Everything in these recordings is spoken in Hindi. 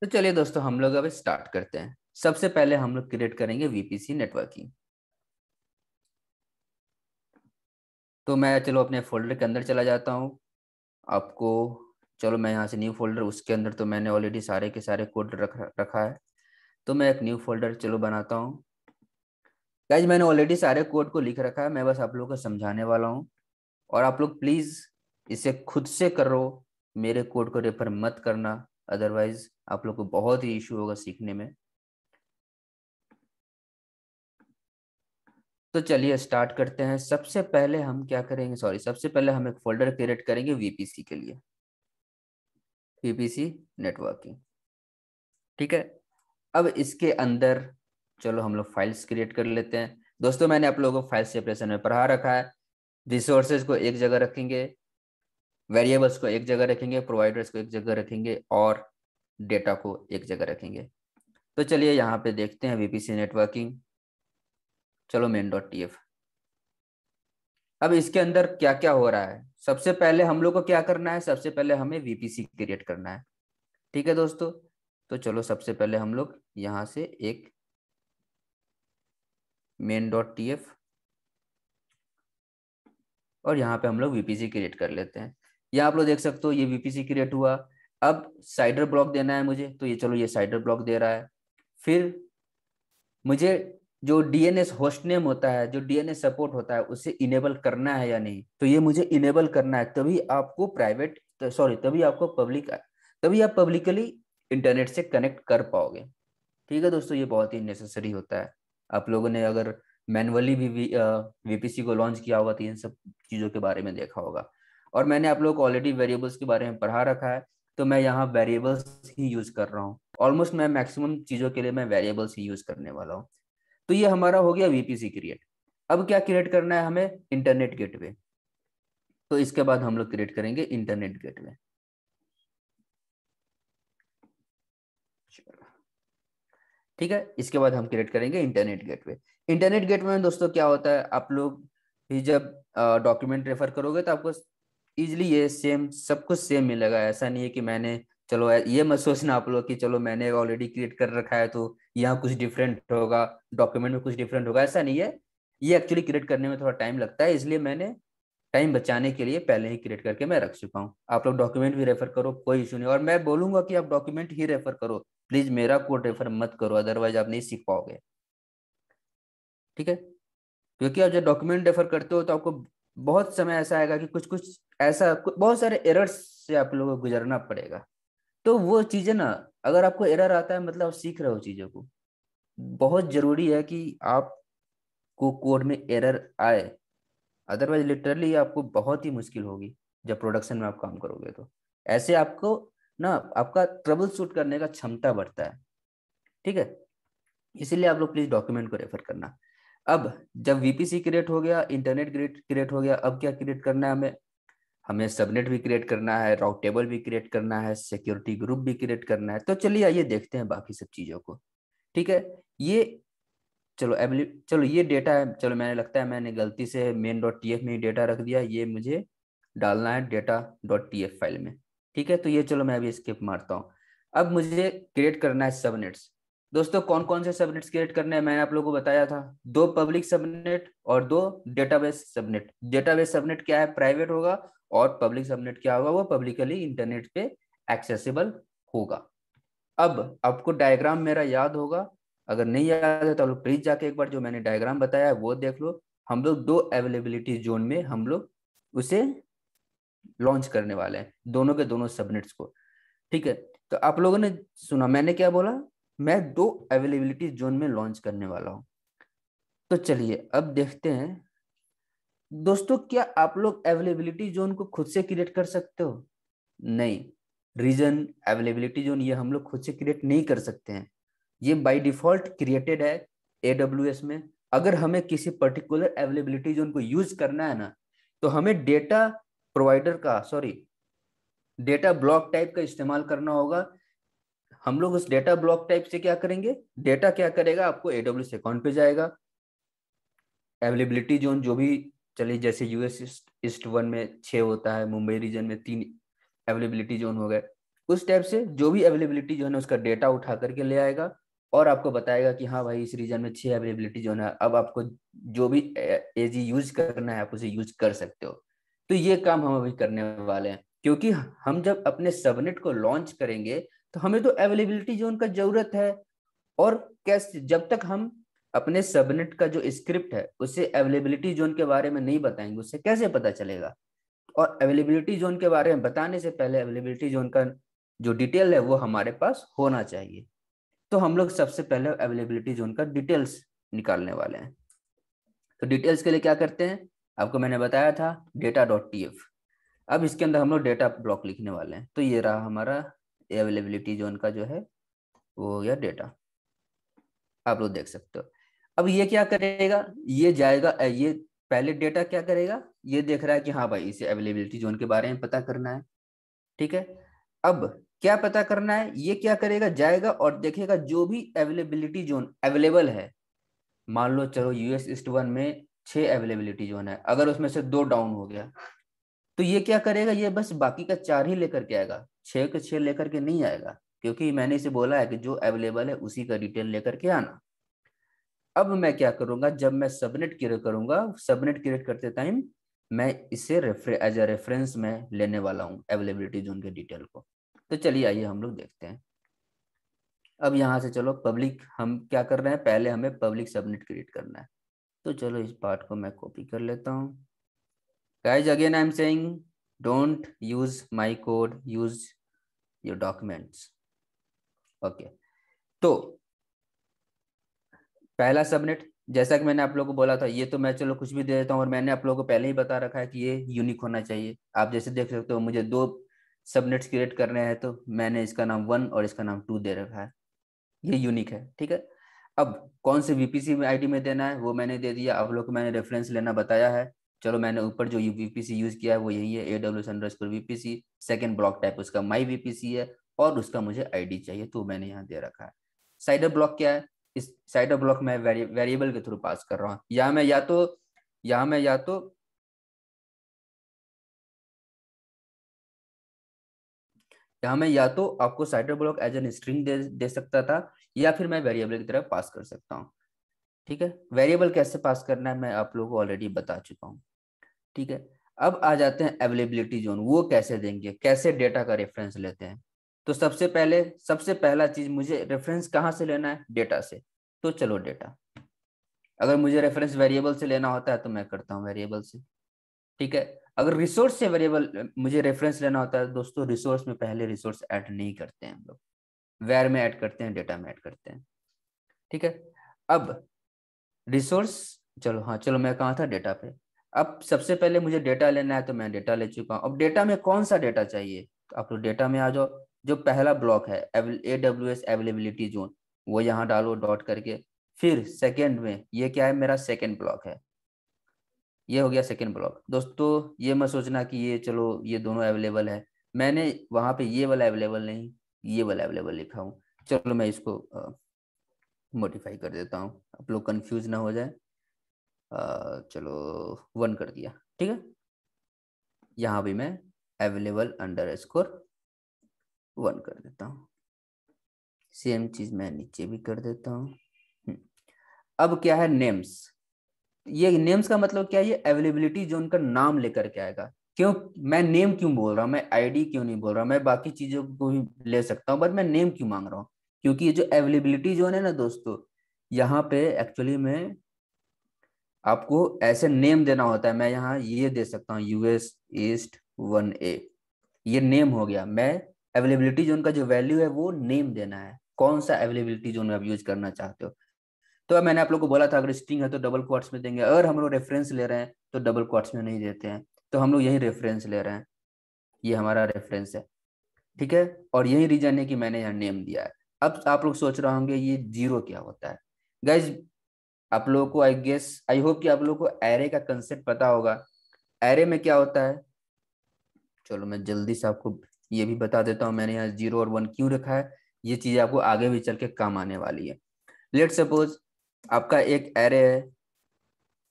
तो चलिए दोस्तों हम लोग अब स्टार्ट करते हैं सबसे पहले हम लोग क्रिएट करेंगे वीपीसी नेटवर्किंग तो मैं चलो अपने फोल्डर के अंदर चला जाता हूँ आपको चलो मैं यहाँ से न्यू फोल्डर उसके अंदर तो मैंने ऑलरेडी सारे के सारे कोड रख रखा है तो मैं एक न्यू फोल्डर चलो बनाता हूँ गाइज मैंने ऑलरेडी सारे कोड को लिख रखा है मैं बस आप लोग को समझाने वाला हूँ और आप लोग प्लीज़ इसे खुद से करो मेरे कोड को रेफर मत करना अदरवाइज आप लोग को बहुत ही इश्यू होगा सीखने में तो चलिए स्टार्ट करते हैं सबसे पहले हम क्या करेंगे सॉरी सबसे पहले हम एक फोल्डर क्रिएट करेंगे वीपीसी के लिए वीपीसी नेटवर्किंग ठीक है अब इसके अंदर चलो हम लोग फाइल्स क्रिएट कर लेते हैं दोस्तों मैंने आप लोगों को फाइल सेपरेशन में पढ़ा रखा है रिसोर्सेज को एक जगह रखेंगे वेरिएबल्स को एक जगह रखेंगे प्रोवाइडर्स को एक जगह रखेंगे और डेटा को एक जगह रखेंगे तो चलिए यहाँ पे देखते हैं वीपीसी नेटवर्किंग चलो मेन डॉट टी एफ अब इसके अंदर क्या क्या हो रहा है सबसे पहले हम लोग को क्या करना है सबसे पहले हमें वीपीसी क्रिएट करना है ठीक है दोस्तों तो चलो सबसे पहले हम लोग यहाँ से एक मेन डॉट टी एफ और यहाँ पे हम लोग वीपीसी क्रिएट कर लेते हैं यहाँ आप लोग देख सकते हो ये वीपीसी क्रिएट हुआ अब साइडर ब्लॉक देना है मुझे तो ये चलो ये साइडर ब्लॉक दे रहा है फिर मुझे जो डीएनएस होस्ट नेम होता है जो डीएनएस सपोर्ट होता है उसे इनेबल करना है या नहीं तो ये मुझे इनेबल करना है तभी आपको प्राइवेट सॉरी तो तभी आपको पब्लिक तभी आप पब्लिकली इंटरनेट से कनेक्ट कर पाओगे ठीक है दोस्तों ये बहुत ही नेसेसरी होता है आप लोगों ने अगर मैनुअली भी वीपीसी को लॉन्च किया होगा तो इन सब चीज़ों के बारे में देखा होगा और मैंने आप लोग को ऑलरेडी वेरिएबल्स के बारे में पढ़ा रखा है तो मैं यहाँ वेरिएबल्स ही यूज कर रहा हूँ ऑलमोस्ट मैं मैक्सिमम चीजों के लिए मैं वेरिएबल्स ही यूज करने वाला हूँ तो ये हमारा हो गया वीपीसी क्रिएट अब क्या क्रिएट करना है हमें इंटरनेट गेटवे तो इसके बाद हम लोग क्रिएट करेंगे इंटरनेट गेट ठीक है इसके बाद हम क्रिएट करेंगे इंटरनेट गेटवे इंटरनेट गेटवे में दोस्तों क्या होता है आप लोग भी जब डॉक्यूमेंट रेफर करोगे तो आपको इजिली ये सेम सब कुछ सेम मिलेगा ऐसा नहीं है कि मैंने चलो ये मत सोचना आप लोग कि चलो मैंने ऑलरेडी क्रिएट कर रखा है तो यहाँ कुछ डिफरेंट होगा डॉक्यूमेंट में कुछ डिफरेंट होगा ऐसा नहीं है ये एक्चुअली क्रिएट करने में थोड़ा टाइम लगता है इसलिए मैंने टाइम बचाने के लिए पहले ही क्रिएट करके मैं रख चुका हूँ आप लोग डॉक्यूमेंट भी रेफर करो कोई इशू नहीं और मैं बोलूंगा कि आप डॉक्यूमेंट ही रेफर करो प्लीज मेरा कोड रेफर मत करो अदरवाइज आप नहीं सीख पाओगे ठीक है क्योंकि आप जब डॉक्यूमेंट रेफर करते हो तो आपको बहुत समय ऐसा आएगा कि कुछ कुछ ऐसा बहुत सारे एरर्स से आप लोगों को गुजरना पड़ेगा तो वो चीज़ें ना अगर आपको एरर आता है मतलब आप सीख रहे हो चीज़ों को बहुत ज़रूरी है कि आपको कोड में एरर आए अदरवाइज लिटरली आपको बहुत ही मुश्किल होगी जब प्रोडक्शन में आप काम करोगे तो ऐसे आपको ना आपका ट्रबल शूट करने का क्षमता बढ़ता है ठीक है इसीलिए आप लोग प्लीज़ डॉक्यूमेंट को रेफर करना अब जब वीपीसी क्रिएट हो गया इंटरनेट क्रिएट क्रिएट हो गया अब क्या क्रिएट करना है हमें हमें सबनेट भी क्रिएट करना है राउट टेबल भी क्रिएट करना है सिक्योरिटी ग्रुप भी क्रिएट करना है तो चलिए आइए देखते हैं बाकी सब चीज़ों को ठीक है ये चलो एबली चलो ये डेटा है चलो मैंने लगता है मैंने गलती से मेन डॉट टी एफ में डेटा रख दिया ये मुझे डालना है data dot T F file में ठीक है तो ये चलो मैं अभी स्किप मारता हूँ अब मुझे क्रिएट करना है सबनेट्स दोस्तों कौन कौन से सबनेट्स क्रिएट करने हैं मैंने आप लोगों को बताया था दो पब्लिक सबनेट और दो डेटाबेस सबनेट डेटाबेस सबनेट क्या है प्राइवेट होगा और पब्लिक सबनेट क्या होगा वो पब्लिकली इंटरनेट पे एक्सेसिबल होगा अब आपको डायग्राम मेरा याद होगा अगर नहीं याद है तो लोग प्लीज जाके एक बार जो मैंने डायग्राम बताया है वो देख लो हम लोग दो अवेलेबिलिटी जोन में हम लोग उसे लॉन्च करने वाले हैं दोनों के दोनों सबनेट्स को ठीक है तो आप लोगों ने सुना मैंने क्या बोला मैं दो अवेलेबिलिटी जोन में लॉन्च करने वाला हूँ तो चलिए अब देखते हैं दोस्तों क्या आप लोग अवेलेबिलिटी जोन को खुद से क्रिएट कर सकते हो नहीं रीजन अवेलेबिलिटी जोन ये हम लोग खुद से क्रिएट नहीं कर सकते हैं ये बाय डिफॉल्ट क्रिएटेड है एडब्ल्यू में अगर हमें किसी पर्टिकुलर अवेलेबिलिटी जोन को यूज करना है ना तो हमें डेटा प्रोवाइडर का सॉरी डेटा ब्लॉक टाइप का इस्तेमाल करना होगा हम लोग उस डेटा ब्लॉक टाइप से क्या करेंगे डेटा क्या करेगा आपको एडब्ल्यू अकाउंट पे जाएगा अवेलेबिलिटी जोन जो भी चलिए जैसे यूएस ईस्ट वन में छः होता है मुंबई रीजन में तीन अवेलेबिलिटी जोन हो गए उस टाइप से जो भी अवेलेबिलिटी जोन है उसका डेटा उठा करके ले आएगा और आपको बताएगा कि हाँ भाई इस रीजन में छः अवेलेबिलिटी जोन है अब आपको जो भी एजी यूज करना है आप उसे यूज कर सकते हो तो ये काम हम अभी करने वाले हैं क्योंकि हम जब अपने सबनेट को लॉन्च करेंगे तो हमें तो अवेलेबिलिटी जोन का जरूरत है और कैसे जब तक हम अपने सबनेट का जो स्क्रिप्ट है उसे अवेलेबिलिटी जोन के बारे में नहीं बताएंगे उससे कैसे पता चलेगा और अवेलेबिलिटी जोन के बारे में बताने से पहले अवेलेबिलिटी जोन का जो डिटेल है वो हमारे पास होना चाहिए तो हम लोग सबसे पहले अवेलेबिलिटी जोन का डिटेल्स निकालने वाले हैं तो डिटेल्स के लिए क्या करते हैं आपको मैंने बताया था डेटा डॉट टी एफ अब इसके अंदर हम लोग डेटा ब्लॉक लिखने वाले हैं तो ये रहा हमारा अवेलेबिलिटी जोन का जो है वो हो गया डेटा आप लोग देख सकते हो अब ये क्या करेगा ये जाएगा ये पहले डेटा क्या करेगा ये देख रहा है कि हाँ भाई इसे अवेलेबिलिटी जोन के बारे में पता करना है ठीक है अब क्या पता करना है ये क्या करेगा जाएगा और देखेगा जो भी अवेलेबिलिटी जोन अवेलेबल है मान लो चलो यूएस ईस्ट वन में छह अवेलेबिलिटी जोन है अगर उसमें से दो डाउन हो गया तो ये क्या करेगा ये बस बाकी का चार ही लेकर के आएगा छः के छः लेकर के नहीं आएगा क्योंकि मैंने इसे बोला है कि जो अवेलेबल है उसी का डिटेल लेकर के आना अब मैं क्या करूंगा जब मैं सबनेट क्रिएट करूंगा सबनेट क्रिएट करते टाइम मैं इसे एज ए रेफरेंस में लेने वाला हूँ अवेलेबिलिटी जोन के डिटेल को तो चलिए आइए हम लोग देखते हैं अब यहाँ से चलो पब्लिक हम क्या कर रहे हैं पहले हमें पब्लिक सबनेट क्रिएट करना है तो चलो इस पार्ट को मैं कॉपी कर लेता हूँ guys again I am saying don't use my code use your documents okay okay. तो पहला सबनेट जैसा कि मैंने आप लोगों को बोला था ये तो मैं चलो कुछ भी दे देता हूँ और मैंने आप लोगों को पहले ही बता रखा है कि ये यूनिक होना चाहिए आप जैसे देख सकते हो मुझे दो सबनेट्स क्रिएट करने हैं तो मैंने इसका नाम वन और इसका नाम टू दे रखा है ये यूनिक है ठीक है अब कौन से वीपीसी आईडी में देना है वो मैंने दे दिया आप लोग को मैंने रेफरेंस लेना बताया है चलो मैंने ऊपर जो वीपीसी यूज किया है वो यही है A W underscore VPC second block type उसका माई वीपीसी है और उसका मुझे आईडी चाहिए तो मैंने यहाँ दे रखा है साइडर ब्लॉक क्या है इस साइडर ब्लॉक में वेरिएबल के थ्रू पास कर रहा हूँ या मैं या तो या मैं या तो यहाँ मैं या तो आपको CIDR block as an string दे, दे सकता था या फिर मैं वेरिएबल की तरह पास कर सकता हूँ ठीक है वेरिएबल कैसे पास करना है मैं आप लोगों को ऑलरेडी बता चुका हूँ ठीक है अब आ जाते हैं अवेलेबिलिटी जोन वो कैसे देंगे कैसे डेटा का रेफरेंस लेते हैं तो सबसे पहले सबसे पहला चीज मुझे रेफरेंस कहाँ से लेना है डेटा से तो चलो डेटा अगर मुझे रेफरेंस वेरिएबल से लेना होता है तो मैं करता हूँ वेरिएबल से ठीक है अगर रिसोर्स से वेरिएबल मुझे रेफरेंस लेना होता है दोस्तों रिसोर्स में पहले रिसोर्स ऐड नहीं करते हैं हम लोग वेयर में ऐड करते हैं डेटा में ऐड करते हैं ठीक है अब रिसोर्स चलो हाँ चलो मैं कहा था डेटा पे अब सबसे पहले मुझे डेटा लेना है तो मैं डेटा ले चुका हूँ अब डेटा में कौन सा डेटा चाहिए तो आप लोग डेटा में आ जाओ जो पहला ब्लॉक है A W S availability zone वो यहाँ डालो डॉट करके फिर सेकेंड में ये क्या है मेरा सेकेंड ब्लॉक है ये हो गया सेकेंड ब्लॉक दोस्तों ये मैं सोचना कि ये चलो ये दोनों अवेलेबल है मैंने वहाँ पे ये वाला अवेलेबल नहीं ये वाला अवेलेबल लिखा हूँ चलो मैं इसको मोडिफाई कर देता हूँ आप लोग कन्फ्यूज ना हो जाए चलो वन कर दिया ठीक है यहाँ भी मैं अवेलेबल अंडर स्कोर वन कर देता हूँ सेम चीज मैं नीचे भी कर देता हूँ हम्म, अब क्या है नेम्स ये नेम्स का मतलब क्या है ये अवेलेबिलिटी जो उनका नाम लेकर के आएगा क्यों मैं नेम क्यों बोल रहा हूँ मैं आईडी क्यों नहीं बोल रहा मैं बाकी चीजों को भी ले सकता हूँ बट मैं नेम क्यों मांग रहा हूँ क्योंकि ये जो अवेलेबिलिटी जोन है ना दोस्तों यहाँ पे एक्चुअली में आपको ऐसे नेम देना होता है मैं यहाँ ये दे सकता हूँ यूएस ईस्ट वन ए ये नेम हो गया मैं अवेलेबिलिटी जोन का जो वैल्यू है वो नेम देना है कौन सा अवेलेबिलिटी जोन आप यूज करना चाहते हो तो मैंने आप लोग को बोला था अगर स्ट्रिंग है तो डबल क्वार्ट्स में देंगे अगर हम लोग रेफरेंस ले रहे हैं तो डबल क्वार्ट्स में नहीं देते हैं तो हम लोग यही रेफरेंस ले रहे हैं ये हमारा रेफरेंस है ठीक है और यही रीजन है कि मैंने यहाँ नेम दिया है अब आप लोग सोच रहे होंगे ये जीरो क्या होता है गाइज आप लोगों को आई गेस आई होप कि आप लोगों को एरे का कंसेप्ट पता होगा एरे में क्या होता है चलो मैं जल्दी से आपको ये भी बता देता हूँ मैंने यहाँ जीरो और वन क्यों रखा है ये चीज़ आपको आगे भी चल के काम आने वाली है लेट सपोज आपका एक एरे है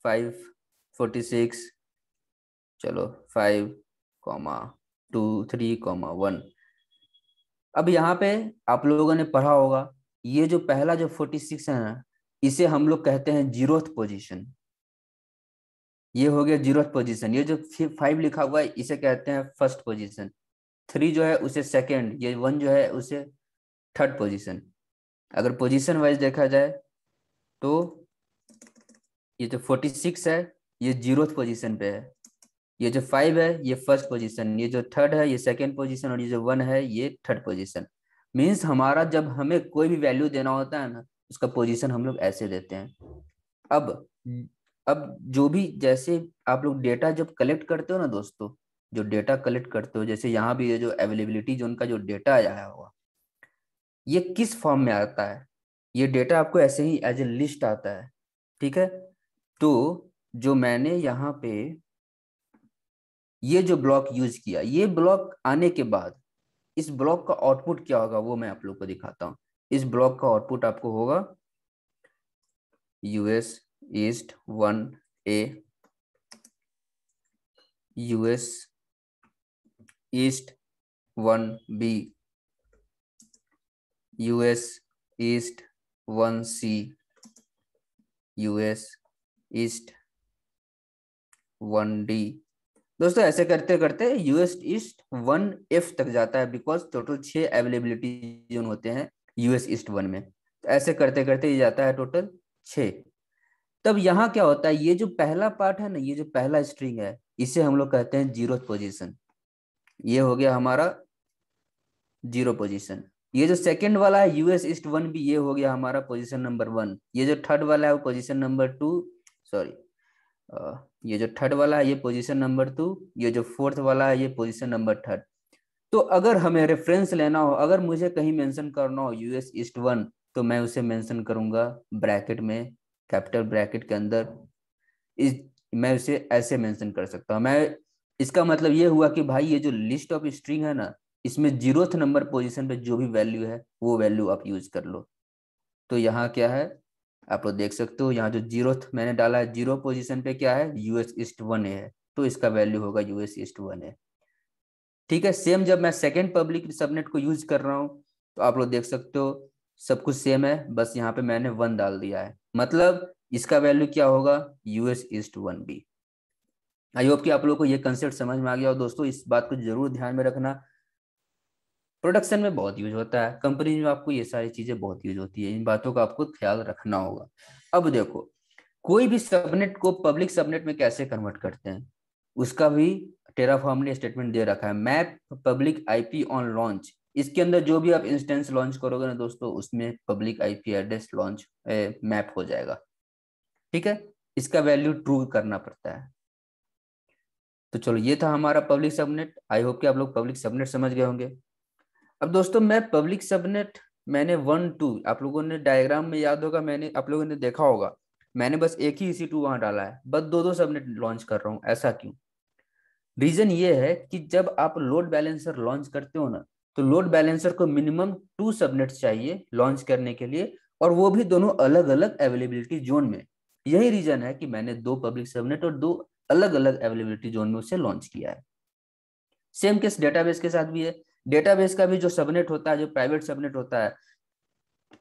फाइव फोर्टी सिक्स चलो five comma two three comma one अब यहाँ पे आप लोगों ने पढ़ा होगा ये जो पहला जो फोर्टी सिक्स है ना इसे हम लोग कहते हैं जीरोथ पोजीशन ये हो गया जीरोथ पोजीशन ये जो फाइव लिखा हुआ है इसे कहते हैं फर्स्ट पोजीशन थ्री जो है उसे सेकेंड ये वन जो है उसे थर्ड पोजीशन अगर पोजीशन वाइज देखा जाए तो ये जो फोर्टी सिक्स है ये जीरोथ पोजीशन पे है ये जो फाइव है ये फर्स्ट पोजीशन ये जो थर्ड है ये सेकेंड पोजीशन और ये जो वन है ये थर्ड पोजीशन मीन्स हमारा जब हमें कोई भी वैल्यू देना होता है ना उसका पोजीशन हम लोग ऐसे देते हैं अब अब जो भी जैसे आप लोग डेटा जब कलेक्ट करते हो ना दोस्तों जो डेटा कलेक्ट करते हो जैसे यहाँ भी जो अवेलेबिलिटी जो उनका जो डेटा आया हुआ ये किस फॉर्म में आता है ये डेटा आपको ऐसे ही एज ए लिस्ट आता है ठीक है तो जो मैंने यहाँ पे ये जो ब्लॉक यूज किया ये ब्लॉक आने के बाद इस ब्लॉक का आउटपुट क्या होगा वो मैं आप लोग को दिखाता हूँ इस ब्लॉक का आउटपुट आपको होगा US east one A US east one B US east one C US east one D दोस्तों ऐसे करते करते यूएस ईस्ट वन एफ तक जाता है बिकॉज टोटल छह अवेलेबिलिटी जोन होते हैं यूएस ईस्ट वन में तो ऐसे करते करते ये जाता है टोटल छ तब यहाँ क्या होता है ये जो पहला पार्ट है ना ये जो पहला स्ट्रिंग है इसे हम लोग कहते हैं जीरो पोजिशन ये हो गया हमारा जीरो पोजिशन ये जो सेकंड वाला है यूएस ईस्ट वन भी ये हो गया हमारा पोजीशन नंबर वन ये जो थर्ड वाला है वो पोजीशन नंबर टू सॉरी ये जो थर्ड वाला है ये पोजीशन नंबर टू ये जो फोर्थ वाला है ये पोजीशन नंबर थर्ड तो अगर हमें रेफरेंस लेना हो अगर मुझे कहीं मेंशन करना हो यूएस ईस्ट वन तो मैं उसे मेंशन करूंगा ब्रैकेट में कैपिटल ब्रैकेट के अंदर इस मैं उसे ऐसे मेंशन कर सकता हूं मैं इसका मतलब ये हुआ कि भाई ये जो लिस्ट ऑफ स्ट्रिंग है ना इसमें जीरोथ नंबर पोजिशन पे जो भी वैल्यू है वो वैल्यू आप यूज कर लो तो यहाँ क्या है आप लोग देख सकते हो यहाँ जो जीरोथ मैंने डाला है जीरो पोजिशन पे क्या है यूएस ईस्ट वन है तो इसका वैल्यू होगा यूएस ईस्ट वन है ठीक है सेम जब मैं सेकेंड पब्लिक सबनेट को यूज कर रहा हूँ तो आप लोग देख सकते हो सब कुछ सेम है बस यहाँ पे मैंने वन डाल दिया है मतलब इसका वैल्यू क्या होगा US east one B I hope कि आप लोगों को ये कंसेप्ट समझ में आ गया और दोस्तों इस बात को जरूर ध्यान में रखना प्रोडक्शन में बहुत यूज होता है कंपनी में आपको ये सारी चीजें बहुत यूज होती है इन बातों का आपको ख्याल रखना होगा अब देखो कोई भी सबनेट को पब्लिक सबनेट में कैसे कन्वर्ट करते हैं उसका भी टेराफॉर्म ने स्टेटमेंट दे रखा है map public IP on launch इसके अंदर जो भी आप इंस्टेंस लॉन्च करोगे ना दोस्तों उसमें public IP address launch map हो जाएगा ठीक है इसका वैल्यू ट्रू करना पड़ता है तो चलो ये था हमारा पब्लिक सबनेट आई होप कि आप लोग पब्लिक सबनेट समझ गए होंगे अब दोस्तों मैं पब्लिक सबनेट मैंने वन टू आप लोगों ने डायग्राम में याद होगा मैंने आप लोगों ने देखा होगा मैंने बस एक ही इसी टू वहां डाला है बस दो दो सबनेट लॉन्च कर रहा हूँ ऐसा क्यों रीजन ये है कि जब आप लोड बैलेंसर लॉन्च करते हो ना तो लोड बैलेंसर को मिनिमम टू सबनेट्स चाहिए लॉन्च करने के लिए और वो भी दोनों अलग अलग अवेलेबिलिटी जोन में यही रीजन है कि मैंने दो पब्लिक सबनेट और दो अलग अलग अवेलेबिलिटी जोन में उसे लॉन्च किया है सेम केस डेटाबेस के साथ भी है डेटाबेस का भी जो सबनेट होता है जो प्राइवेट सबनेट होता है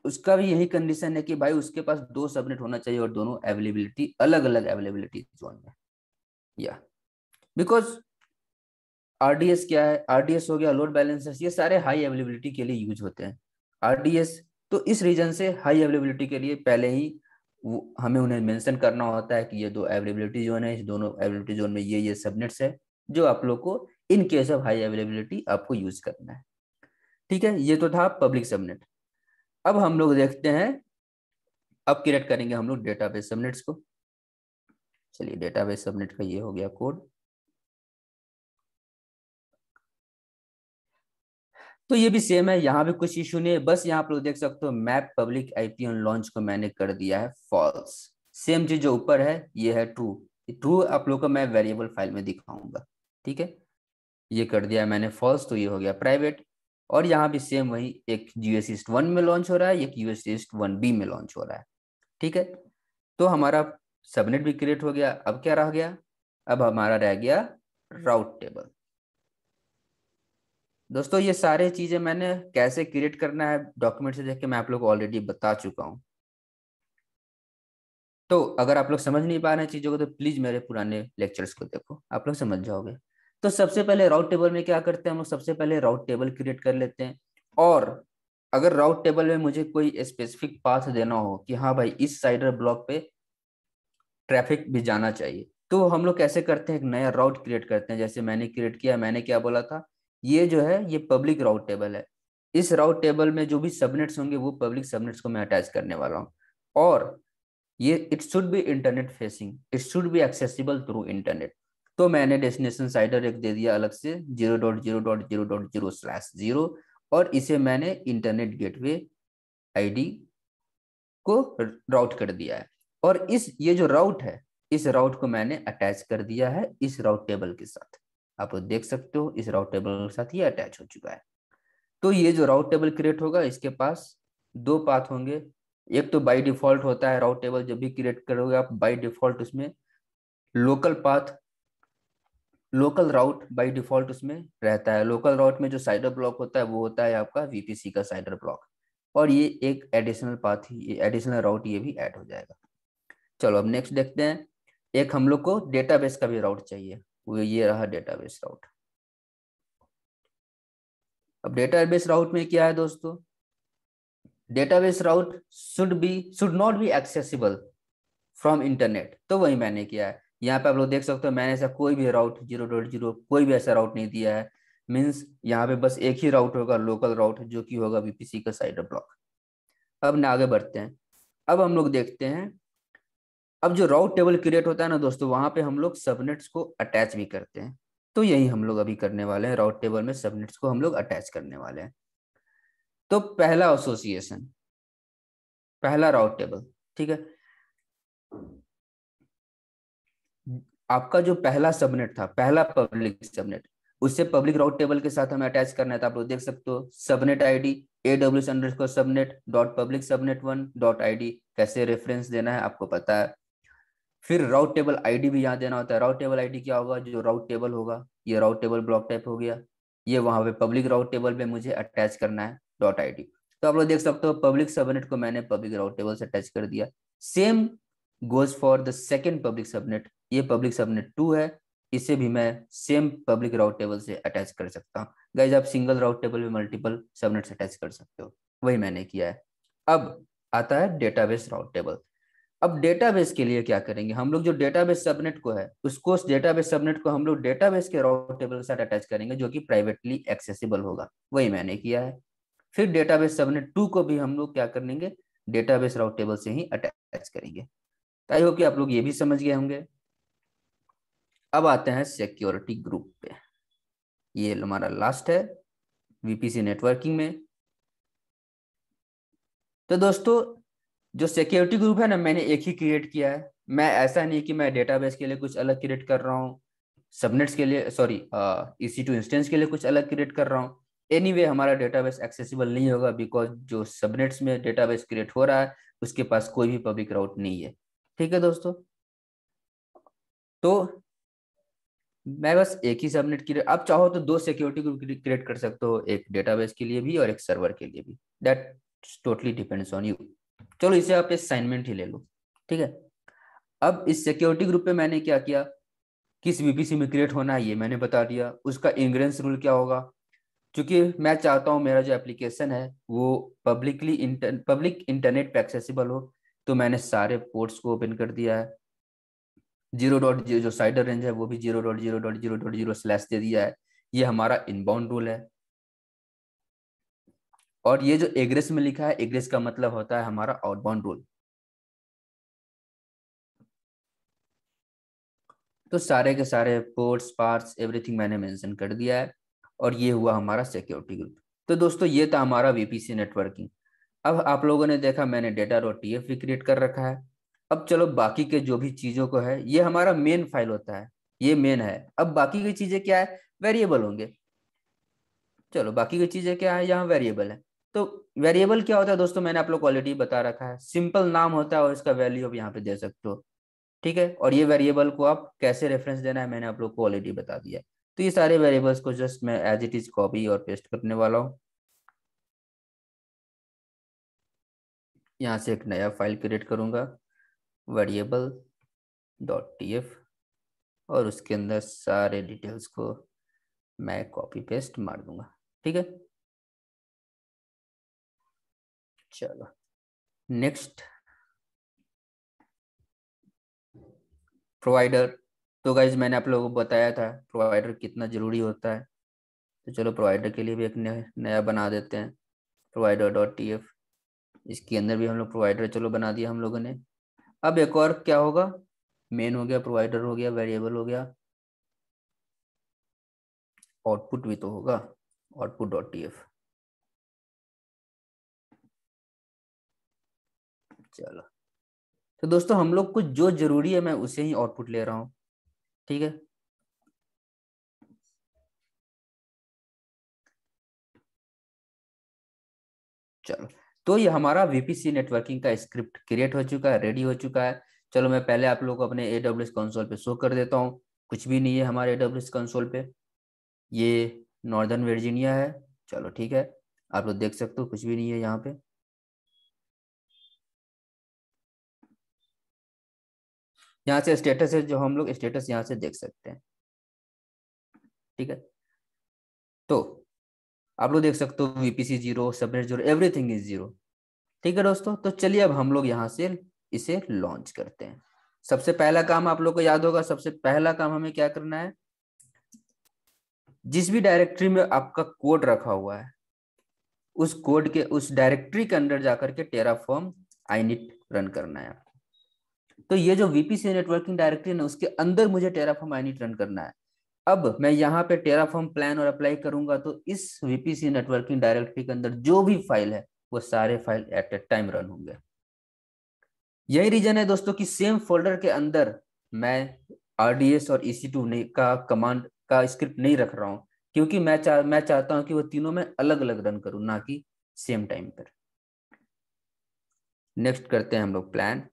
उसका भी यही कंडीशन है कि भाई उसके पास दो सबनेट होना चाहिए और दोनों अवेलेबिलिटी अलग अलग अवेलेबिलिटी जोन में या yeah. बिकॉज आरडीएस क्या है आरडीएस हो गया लोड बैलेंसर्स ये सारे हाई अवेलेबिलिटी के लिए यूज होते हैं आरडीएस तो इस रीजन से हाई अवेलेबिलिटी के लिए पहले ही हमें उन्हें मेंशन करना होता है कि ये दो अवेलेबिलिटी जोन है इस दोनों अवेलेबिलिटी जोन में ये ये सबनेट्स है जो आप लोग को in case of high availability आपको यूज करना है ठीक है ये तो था पब्लिक सबनेट अब हम लोग देखते हैं अब क्रिएट करेंगे हम लोग डेटाबेस सबनेट्स को चलिए डेटाबेस सबनेट का ये हो गया कोड तो ये भी सेम है यहाँ भी कुछ इशू नहीं है बस यहाँ पर देख सकते हो map public IP on launch को मैंने कर दिया है फॉल्स सेम चीज जो ऊपर है ये है ट्रू ट्रू आप लोग को मैं वेरिएबल फाइल में दिखाऊंगा ठीक है ये कर दिया मैंने फॉल्स तो ये हो गया प्राइवेट और यहाँ भी सेम वही एक यूएस ईस्ट वन में लॉन्च हो रहा है एक यूएस ईस्ट वन बी में लॉन्च हो रहा है ठीक है तो हमारा सबनेट भी क्रिएट हो गया अब क्या रह गया अब हमारा रह गया राउट टेबल दोस्तों ये सारे चीजें मैंने कैसे क्रिएट करना है डॉक्यूमेंट से देख के मैं आप लोग ऑलरेडी बता चुका हूं तो अगर आप लोग समझ नहीं पा रहे चीजों को तो प्लीज मेरे पुराने लेक्चर्स को देखो आप लोग समझ जाओगे तो सबसे पहले राउट टेबल में क्या करते हैं हम लोग सबसे पहले राउट टेबल क्रिएट कर लेते हैं और अगर राउट टेबल में मुझे कोई स्पेसिफिक पाथ देना हो कि हाँ भाई इस साइडर ब्लॉक पे ट्रैफिक भी जाना चाहिए तो हम लोग कैसे करते हैं एक नया राउट क्रिएट करते हैं जैसे मैंने क्रिएट किया मैंने क्या बोला था ये जो है ये पब्लिक राउट टेबल है इस राउट टेबल में जो भी सबनेट्स होंगे वो पब्लिक सबनेट्स को मैं अटैच करने वाला हूँ और ये it should be internet facing it should be accessible through internet तो मैंने डेस्टिनेशन साइडर एक दे दिया अलग से zero dot zero dot zero dot zero slash zero और इसे मैंने इंटरनेट गेटवे आईडी को राउट कर दिया है और इस ये जो राउट है इस राउट को मैंने अटैच कर दिया है इस राउट टेबल के साथ आप देख सकते हो इस राउट टेबल के साथ ये अटैच हो चुका है तो ये जो राउट टेबल क्रिएट होगा इसके पास दो पाथ होंगे एक तो बाय डिफॉल्ट होता है राउट टेबल जब भी क्रिएट करोगे आप बाय डिफॉल्ट उसमें local path local route by default उसमें रहता है लोकल राउट में जो साइडर ब्लॉक होता है वो होता है आपका वीपीसी का साइडर ब्लॉक और ये एक एडिशनल पाथ ही एडिशनल राउट ये भी ऐड हो जाएगा चलो अब नेक्स्ट देखते हैं एक हम लोग को डेटाबेस का भी राउट चाहिए ये रहा डेटाबेस राउट अब डेटाबेस राउट में क्या है दोस्तों database route should be should not be accessible from internet तो वही मैंने किया है यहाँ पे आप लोग देख सकते हो मैंने ऐसा कोई भी राउट जीरो डॉट जीरो कोई भी ऐसा राउट नहीं दिया है मीन्स यहाँ पे बस एक ही राउट होगा लोकल राउट जो कि होगा बीपीसी का साइडर ब्लॉक अब ना आगे बढ़ते हैं अब हम लोग देखते हैं अब जो राउट टेबल क्रिएट होता है ना दोस्तों वहां पे हम लोग सबनेट्स को अटैच भी करते हैं तो यही हम लोग अभी करने वाले हैं राउट टेबल में सबनेट्स को हम लोग अटैच करने वाले हैं तो पहला एसोसिएशन पहला राउट टेबल ठीक है आपका जो पहला सबनेट था पहला पब्लिक सबनेट उससे पब्लिक राउट टेबल के साथ हमें अटैच करना था तो आप लोग देख सकते हो subnet ID a subnet dot public subnet one dot I कैसे रेफरेंस देना है आपको पता है फिर राउट टेबल आईडी भी यहाँ देना होता है राउट टेबल आईडी क्या होगा जो राउट टेबल होगा ये राउट टेबल ब्लॉक टाइप हो गया ये वहां पे पब्लिक राउट टेबल पे मुझे अटैच करना है डॉट आई तो आप लोग देख सकते हो पब्लिक सबनेट को मैंने पब्लिक राउट टेबल से अटैच कर दिया same goes for the second public subnet ये पब्लिक सबनेट टू है इसे भी मैं सेम पब्लिक राउट टेबल से अटैच कर सकता हूँ गाइज आप सिंगल राउट टेबल में मल्टीपल सबनेट्स अटैच कर सकते हो वही मैंने किया है अब आता है डेटाबेस राउट टेबल अब डेटाबेस के लिए क्या करेंगे हम लोग जो डेटाबेस सबनेट को है उसको उस डेटाबेस सबनेट को हम लोग डेटाबेस के रॉ टेबल के साथ अटैच करेंगे जो कि प्राइवेटली एक्सेसिबल होगा वही मैंने किया है फिर डेटाबेस सबनेट टू को भी हम लोग क्या करेंगे डेटाबेस रॉ टेबल से ही अटैच करेंगे आई होप कि आप लोग ये भी समझ गए होंगे अब आते हैं सिक्योरिटी ग्रुप पे ये हमारा लास्ट है वीपीसी नेटवर्किंग में तो दोस्तों जो सिक्योरिटी ग्रुप है ना मैंने एक ही क्रिएट किया है मैं ऐसा नहीं कि मैं डेटाबेस के लिए कुछ अलग क्रिएट कर रहा हूँ सबनेट्स के लिए सॉरी इसी टू इंस्टेंस के लिए कुछ अलग क्रिएट कर रहा हूँ एनी anyway, हमारा डेटाबेस एक्सेसिबल नहीं होगा बिकॉज जो सबनेट्स में डेटाबेस क्रिएट हो रहा है उसके पास कोई भी पब्लिक राउट नहीं है ठीक है दोस्तों तो मैं बस एक ही सबनेट क्रिएट आप चाहो तो दो सिक्योरिटी ग्रुप क्रिएट कर सकते हो एक डेटाबेस के लिए भी और एक सर्वर के लिए भी that totally depends on you चलो इसे आप असाइनमेंट ही ले लो ठीक है अब इस सिक्योरिटी ग्रुप पे मैंने क्या किया किस बीपीसी में क्रिएट होना है ये मैंने बता दिया उसका इंग्रेंस रूल क्या होगा क्योंकि मैं चाहता हूँ मेरा जो एप्लीकेशन है वो पब्लिकली इंटर पब्लिक इंटरनेट पे एक्सेसिबल हो तो मैंने सारे पोर्ट्स को ओपन कर दिया है जीरो डॉट जीरो जो साइडर रेंज है वो भी zero dot zero dot zero dot zero slash दे दिया है ये हमारा इनबाउंड रूल है और ये जो एग्रेस में लिखा है एग्रेस का मतलब होता है हमारा आउटबाउंड रूल तो सारे के सारे पोर्ट्स पार्ट्स एवरीथिंग मैंने मेंशन कर दिया है और ये हुआ हमारा सिक्योरिटी ग्रुप तो दोस्तों ये था हमारा वीपीसी नेटवर्किंग अब आप लोगों ने देखा मैंने डेटा और टीएफ भी क्रिएट कर रखा है अब चलो बाकी के जो भी चीजों को है ये हमारा मेन फाइल होता है ये मेन है अब बाकी की चीजें क्या है वेरिएबल होंगे चलो बाकी की चीजें क्या है यहाँ वेरिएबल है तो वेरिएबल क्या होता है दोस्तों मैंने आप लोग ऑलरेडी बता रखा है सिंपल नाम होता है और इसका वैल्यू आप यहाँ पे दे सकते हो ठीक है और ये वेरिएबल को आप कैसे रेफरेंस देना है मैंने आप लोग को ऑलरेडी बता दिया तो ये सारे वेरिएबल्स को जस्ट मैं एज इट इज कॉपी और पेस्ट करने वाला हूँ यहाँ से एक नया फाइल क्रिएट करूंगा वेरिएबल डॉट टी एफ और उसके अंदर सारे डिटेल्स को मैं कॉपी पेस्ट मार दूंगा ठीक है चलो नेक्स्ट प्रोवाइडर तो गाइज मैंने आप लोगों को बताया था प्रोवाइडर कितना ज़रूरी होता है तो चलो प्रोवाइडर के लिए भी एक नया बना देते हैं प्रोवाइडर डॉट टी एफ इसके अंदर भी हम लोग प्रोवाइडर चलो बना दिया हम लोगों ने अब एक और क्या होगा मेन हो गया प्रोवाइडर हो गया वेरिएबल हो गया आउटपुट भी तो होगा आउटपुट डॉट टी एफ चलो तो दोस्तों हम लोग को जो जरूरी है मैं उसे ही आउटपुट ले रहा हूं ठीक है चलो तो ये हमारा वीपीसी नेटवर्किंग का स्क्रिप्ट क्रिएट हो चुका है रेडी हो चुका है चलो मैं पहले आप लोग को अपने एडब्ल्यू एस कंसोल पे शो कर देता हूँ कुछ भी नहीं है हमारे एडब्ल्यू एस कंसोल पे ये नॉर्दर्न वर्जीनिया है चलो ठीक है आप लोग देख सकते हो कुछ भी नहीं है यहाँ पे यहाँ से स्टेटस है जो हम लोग स्टेटस यहाँ से देख सकते हैं ठीक है तो आप लोग देख सकते हो VPC zero subnet zero everything is zero ठीक है दोस्तों तो चलिए अब हम लोग यहाँ से इसे लॉन्च करते हैं सबसे पहला काम आप लोग को याद होगा सबसे पहला काम हमें क्या करना है जिस भी डायरेक्टरी में आपका कोड रखा हुआ है उस कोड के उस डायरेक्टरी के अंदर जाकर के टेराफॉर्म आईनिट रन करना है तो ये जो वीपीसी नेटवर्किंग डायरेक्टरी है उसके अंदर मुझे टेराफॉर्म आइनिट रन करना है अब मैं यहाँ पे टेराफॉर्म प्लान और अप्लाई करूंगा तो इस वीपीसी नेटवर्किंग डायरेक्टरी के अंदर जो भी फाइल है वो सारे file at a time run होंगे यही रीजन है दोस्तों कि सेम फोल्डर के अंदर मैं आरडीएस और ई e सी का कमांड का स्क्रिप्ट नहीं रख रहा हूँ क्योंकि मैं चाह मैं चाहता हूं कि वो तीनों में अलग अलग रन करूं ना कि सेम टाइम पर नेक्स्ट करते हैं हम लोग प्लान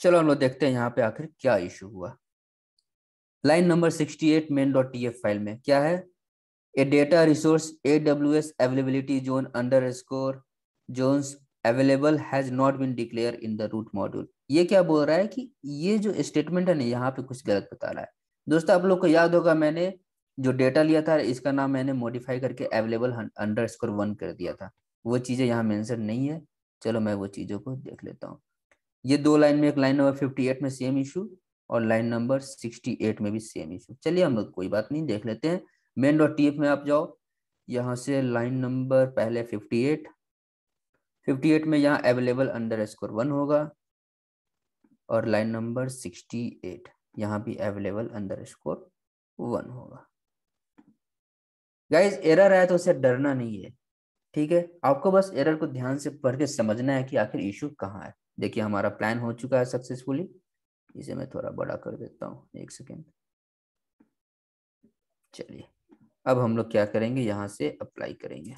चलो हम लोग देखते हैं यहाँ पे आखिर क्या इशू हुआ line number 68 main dot T file में क्या है a data resource A W S availability zone under score zones available has not been declared in the root module ये क्या बोल रहा है कि ये जो स्टेटमेंट है ना यहाँ पे कुछ गलत बता रहा है दोस्तों आप लोग को याद होगा मैंने जो डेटा लिया था इसका नाम मैंने मॉडिफाई करके अवेलेबल अंडर स्कोर वन कर दिया था वो चीज़ें यहाँ मेंशन नहीं है चलो मैं वो चीज़ों को देख लेता हूँ ये दो लाइन में एक लाइन नंबर फिफ्टी एट में सेम इशू और लाइन नंबर सिक्सटी एट में भी सेम इशू चलिए हम लोग कोई बात नहीं देख लेते हैं मेन डॉट टी एफ में आप जाओ यहाँ से लाइन नंबर पहले फिफ्टी एट फिफ्टी एट में यहाँ अवेलेबल अंडर स्कोर वन होगा और लाइन नंबर सिक्सटी एट यहाँ भी अवेलेबल अंडर स्कोर वन होगा गाइज एरर आया तो उसे डरना नहीं है ठीक है आपको बस एरर को ध्यान से पढ़ के समझना है कि आखिर इशू कहाँ है देखिए हमारा प्लान हो चुका है सक्सेसफुली इसे मैं थोड़ा बड़ा कर देता हूँ एक सेकेंड चलिए अब हम लोग क्या करेंगे यहाँ से अप्लाई करेंगे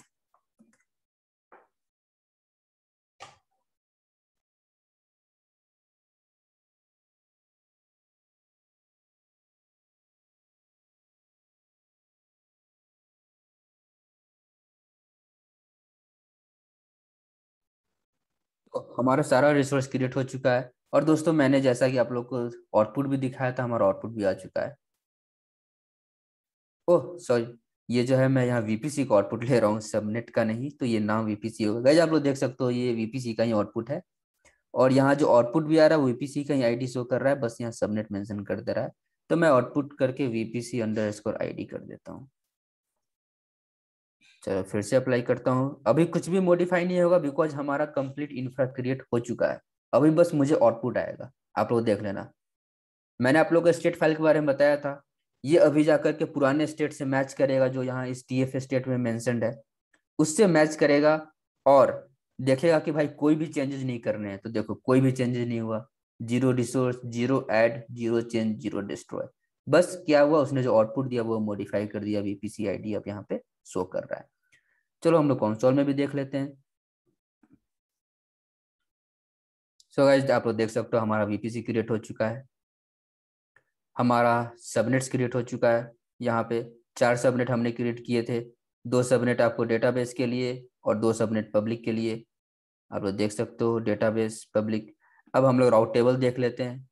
हमारा सारा रिसोर्स क्रिएट हो चुका है और दोस्तों मैंने जैसा कि आप लोग को आउटपुट भी दिखाया था हमारा आउटपुट भी आ चुका है ओह सॉरी ये जो है मैं यहाँ वीपीसी का आउटपुट ले रहा हूँ सबनेट का नहीं तो ये नाम वीपीसी होगा गैज आप लोग देख सकते हो ये वीपीसी का ही आउटपुट है और यहाँ जो आउटपुट भी आ रहा है वीपीसी का ही आई शो कर रहा है बस यहाँ सबनेट मैंशन कर दे रहा है तो मैं आउटपुट करके वीपीसी अंडर स्कोर आई कर देता हूँ चलो फिर से अप्लाई करता हूँ अभी कुछ भी मॉडिफाई नहीं होगा बिकॉज हमारा कंप्लीट इंफ्रा क्रिएट हो चुका है अभी बस मुझे आउटपुट आएगा आप लोग देख लेना मैंने आप लोग को स्टेट फाइल के बारे में बताया था ये अभी जाकर के पुराने स्टेट से मैच करेगा जो यहाँ इस टी एफ स्टेट में मैं है उससे मैच करेगा और देखेगा कि भाई कोई भी चेंजेस नहीं करने हैं तो देखो कोई भी चेंजेस नहीं हुआ zero resource zero add zero change zero destroy बस क्या हुआ उसने जो आउटपुट दिया वो मॉडिफाई कर दिया बीपीसी आई डी अब यहाँ पे शो कर रहा है चलो हम लोग कंसोल में भी देख लेते हैं सो so आप लोग देख सकते हो हमारा वीपीसी क्रिएट हो चुका है हमारा सबनेट्स क्रिएट हो चुका है यहाँ पे चार सबनेट हमने क्रिएट किए थे दो सबनेट आपको डेटाबेस के लिए और दो सबनेट पब्लिक के लिए आप लोग देख सकते हो डेटाबेस पब्लिक अब हम लोग राउट टेबल देख लेते हैं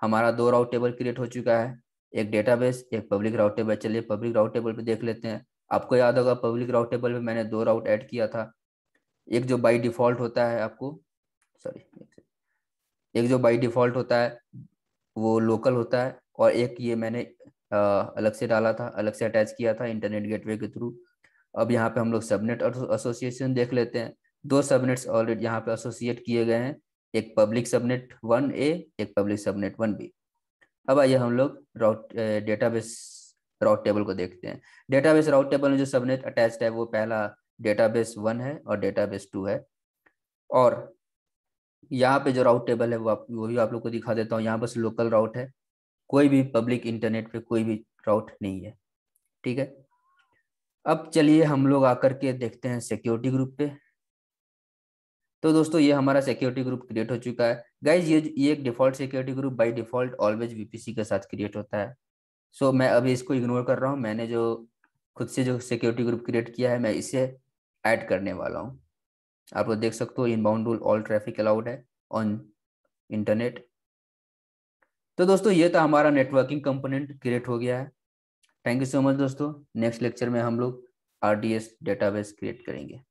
हमारा दो राउट टेबल क्रिएट हो चुका है एक डेटाबेस एक पब्लिक राउट टेबल चलिए पब्लिक राउट टेबल पे देख लेते हैं आपको याद होगा पब्लिक राउट टेबल में मैंने दो राउट ऐड किया था एक जो बाई डिफॉल्ट होता है आपको सॉरी एक जो बाई डिफॉल्ट होता है वो लोकल होता है और एक ये मैंने आ, अलग से डाला था अलग से अटैच किया था इंटरनेट गेटवे के थ्रू अब यहाँ पे हम लोग सबनेट एसोसिएशन देख लेते हैं दो सबनेट्स ऑलरेडी यहाँ पे एसोसिएट किए गए हैं एक पब्लिक सबनेट वन ए एक पब्लिक सबनेट वन बी अब आइए हम लोग राउट डेटाबेस राउट टेबल को देखते हैं डेटाबेस राउट टेबल में जो सबनेट अटैच है वो पहला डेटाबेस वन है और डेटाबेस टू है और यहाँ पे जो राउट टेबल है वो आप वो भी आप लोग को दिखा देता हूँ यहाँ बस लोकल राउट है कोई भी पब्लिक इंटरनेट पे कोई भी राउट नहीं है ठीक है अब चलिए हम लोग आकर के देखते हैं सिक्योरिटी ग्रुप पे तो दोस्तों ये हमारा सिक्योरिटी ग्रुप क्रिएट हो चुका है गाइज ये ये एक default security group by default always VPC के साथ क्रिएट होता है सो so, मैं अभी इसको इग्नोर कर रहा हूँ मैंने जो खुद से जो सिक्योरिटी ग्रुप क्रिएट किया है मैं इसे ऐड करने वाला हूँ आप लोग देख सकते हो inbound rule all traffic allowed है ऑन इंटरनेट तो दोस्तों ये तो हमारा नेटवर्किंग कंपोनेंट क्रिएट हो गया है थैंक यू सो मच दोस्तों नेक्स्ट लेक्चर में हम लोग R D S database create करेंगे